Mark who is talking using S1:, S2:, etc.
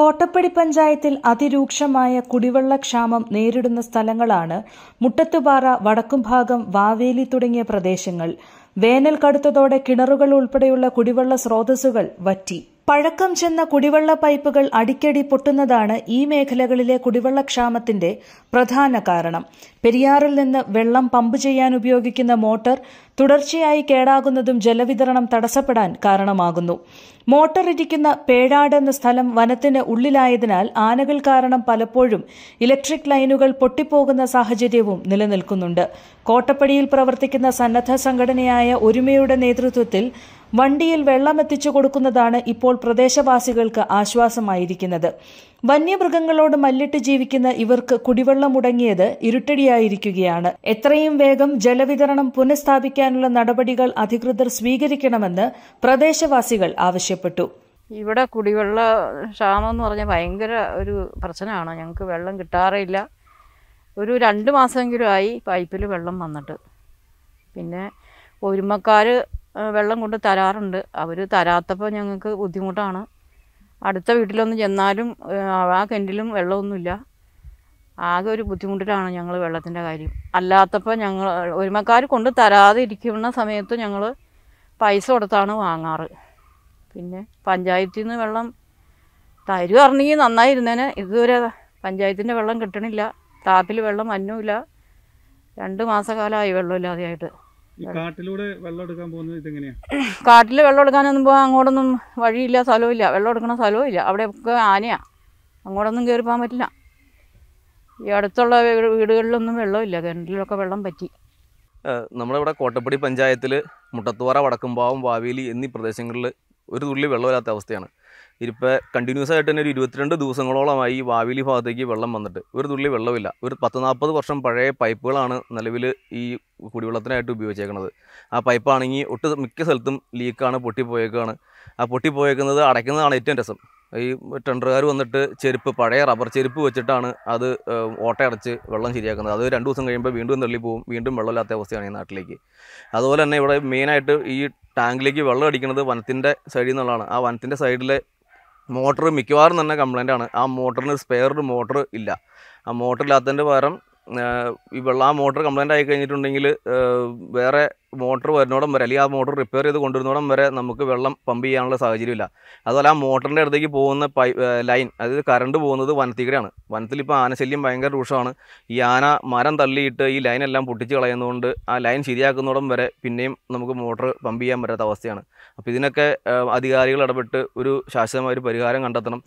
S1: കോട്ടപ്പടി പഞ്ചായത്തിൽ അതിരൂക്ഷമായ കുടിവെള്ളക്ഷാമം നേരിടുന്ന സ്ഥലങ്ങളാണ് മുട്ടത്തുപാറ വടക്കുംഭാഗം വാവേലി തുടങ്ങിയ പ്രദേശങ്ങൾ വേനൽ കടുത്തതോടെ കിണറുകൾ ഉൾപ്പെടെയുള്ള കുടിവെള്ള സ്രോതസ്സുകൾ വറ്റി പഴക്കം ചെന്ന കുടിവെള്ള പൈപ്പുകൾ അടിക്കടി പൊട്ടുന്നതാണ് ഈ മേഖലകളിലെ കുടിവെള്ളക്ഷാമത്തിന്റെ പ്രധാന കാരണം പെരിയാറിൽ നിന്ന് വെള്ളം പമ്പ് ചെയ്യാൻ ഉപയോഗിക്കുന്ന മോട്ടോർ തുടർച്ചയായി കേടാകുന്നതും ജലവിതരണം തടസ്സപ്പെടാൻ കാരണമാകുന്നു മോട്ടർ ഇരിക്കുന്ന പേഴാട് എന്ന സ്ഥലം വനത്തിന് ഉള്ളിലായതിനാൽ ആനകൾ കാരണം പലപ്പോഴും ഇലക്ട്രിക് ലൈനുകൾ പൊട്ടിപ്പോകുന്ന സാഹചര്യവും നിലനിൽക്കുന്നുണ്ട് കോട്ടപ്പടിയിൽ പ്രവർത്തിക്കുന്ന സന്നദ്ധ സംഘടനയായ ഒരുമയുടെ നേതൃത്വത്തിൽ വണ്ടിയിൽ വെള്ളമെത്തിച്ചു കൊടുക്കുന്നതാണ് ഇപ്പോൾ പ്രദേശവാസികൾക്ക് ആശ്വാസമായിരിക്കുന്നത് വന്യമൃഗങ്ങളോട് മല്ലിട്ട് ജീവിക്കുന്ന ഇവർക്ക് കുടിവെള്ളം മുടങ്ങിയത് ഇരുട്ടടിയായിരിക്കുകയാണ് എത്രയും വേഗം ജലവിതരണം പുനഃസ്ഥാപിക്കാനുള്ള നടപടികൾ അധികൃതർ സ്വീകരിക്കണമെന്ന് പ്രദേശവാസികൾ ആവശ്യപ്പെട്ടു
S2: ഇവിടെ കുടിവെള്ള ക്ഷാമം എന്ന് പറഞ്ഞാൽ ഭയങ്കര ഒരു പ്രശ്നമാണ് ഞങ്ങൾക്ക് വെള്ളം കിട്ടാറില്ല ഒരു രണ്ട് മാസമെങ്കിലും ആയി പൈപ്പിൽ വെള്ളം വന്നിട്ട് പിന്നെ ഒരുമക്കാർ വെള്ളം കൊണ്ട് തരാറുണ്ട് അവർ തരാത്തപ്പോൾ ഞങ്ങൾക്ക് ബുദ്ധിമുട്ടാണ് അടുത്ത വീട്ടിലൊന്നും ചെന്നാലും ആ കിണറ്റിലും വെള്ളമൊന്നുമില്ല ആകെ ഒരു ബുദ്ധിമുട്ടിലാണ് ഞങ്ങൾ വെള്ളത്തിൻ്റെ കാര്യം അല്ലാത്തപ്പോൾ ഞങ്ങൾ ഒരുമക്കാർ കൊണ്ട് തരാതെ ഇരിക്കുന്ന സമയത്ത് ഞങ്ങൾ പൈസ കൊടുത്താണ് വാങ്ങാറ് പിന്നെ പഞ്ചായത്തിൽ നിന്ന് വെള്ളം അറിഞ്ഞെങ്കിൽ നന്നായിരുന്നേനെ ഇതുവരെ പഞ്ചായത്തിൻ്റെ വെള്ളം കിട്ടണില്ല ടാപ്പിൽ വെള്ളം മഞ്ഞുമില്ല രണ്ട് മാസക്കാലമായി വെള്ളമില്ലാതെയായിട്ട് കാട്ടിലൂടെ വെള്ളം എടുക്കാൻ കാട്ടിൽ വെള്ളം എടുക്കാനൊന്നും പോകാൻ അങ്ങോട്ടൊന്നും വഴിയില്ല സ്ഥലവും വെള്ളം എടുക്കണ സ്ഥലവും ഇല്ല ഒക്കെ ആനയാ അങ്ങോട്ടൊന്നും കയറി പോകാൻ പറ്റില്ല ഈ അടുത്തുള്ള വീടുകളിലൊന്നും വെള്ളമില്ല കിണറ്റിലൊക്കെ വെള്ളം പറ്റി
S3: നമ്മളിവിടെ കോട്ടപ്പടി പഞ്ചായത്തിൽ മുട്ടത്തുവാറ വടക്കുംപാവം വാവേലി എന്നീ പ്രദേശങ്ങളിൽ ഒരു തുള്ളി വെള്ളമില്ലാത്ത അവസ്ഥയാണ് ഇതിപ്പോൾ കണ്ടിന്യൂസ് ആയിട്ട് തന്നെ ഒരു ഇരുപത്തിരണ്ട് ദിവസങ്ങളോളമായി ഈ വാവിലി ഭാഗത്തേക്ക് വെള്ളം വന്നിട്ട് ഒരു തുള്ളി വെള്ളമില്ല ഒരു പത്ത് നാൽപ്പത് വർഷം പഴയ പൈപ്പുകളാണ് നിലവിൽ ഈ കുടിവെള്ളത്തിനായിട്ട് ഉപയോഗിച്ചേക്കുന്നത് ആ പൈപ്പാണെങ്കിൽ ഒട്ട് മിക്ക സ്ഥലത്തും ലീക്കാണ് പൊട്ടിപ്പോയേക്കാണ് ആ പൊട്ടിപ്പോയേക്കുന്നത് അടയ്ക്കുന്നതാണ് ഏറ്റവും രസം ഈ ടെൻഡറുകാർ വന്നിട്ട് ചെരുപ്പ് പഴയ റബ്ബർ ചെരുപ്പ് വെച്ചിട്ടാണ് അത് ഓട്ടയടച്ച് വെള്ളം ശരിയാക്കുന്നത് അത് രണ്ട് ദിവസം കഴിയുമ്പോൾ വീണ്ടും തള്ളിപ്പോവും വീണ്ടും വെള്ളമില്ലാത്ത അവസ്ഥയാണ് ഈ നാട്ടിലേക്ക് അതുപോലെ തന്നെ ഇവിടെ മെയിനായിട്ട് ഈ ടാങ്കിലേക്ക് വെള്ളം അടിക്കുന്നത് വനത്തിൻ്റെ സൈഡിൽ നിന്നുള്ളതാണ് ആ വനത്തിൻ്റെ സൈഡിലെ മോട്ടറ് മിക്കവാറും തന്നെ കംപ്ലൈൻ്റ് ആണ് ആ മോട്ടറിന് സ്പെയർ മോട്ടറ് ഇല്ല ആ മോട്ടറില്ലാത്തതിൻ്റെ പകരം വെള്ളം ആ മോട്ടർ കംപ്ലൈൻ്റ് ആയി കഴിഞ്ഞിട്ടുണ്ടെങ്കിൽ വേറെ മോട്ടർ വരുന്നോടം വരെ അല്ലെങ്കിൽ ആ മോട്ടർ റിപ്പയർ ചെയ്ത് കൊണ്ടുവരുന്നോടം വരെ നമുക്ക് വെള്ളം പമ്പ് ചെയ്യാനുള്ള സാഹചര്യമില്ല അതുപോലെ ആ മോട്ടറിൻ്റെ അടുത്തേക്ക് പോകുന്ന പൈ ലൈൻ അതായത് കറണ്ട് പോകുന്നത് വനത്തിക്കടെയാണ് വനത്തിൽ ഇപ്പോൾ ആനശല്യം ഭയങ്കര രൂക്ഷമാണ് ഈ ആന മരം തള്ളിയിട്ട് ഈ ലൈൻ എല്ലാം പൊട്ടിച്ച് കളയുന്നതുകൊണ്ട് ആ ലൈൻ ശരിയാക്കുന്നോടം വരെ പിന്നെയും നമുക്ക് മോട്ടർ പമ്പ് ചെയ്യാൻ പറ്റാത്ത അവസ്ഥയാണ് അപ്പോൾ ഇതിനൊക്കെ അധികാരികൾ ഇടപെട്ട് ഒരു ശാശ്വതമായ ഒരു പരിഹാരം കണ്ടെത്തണം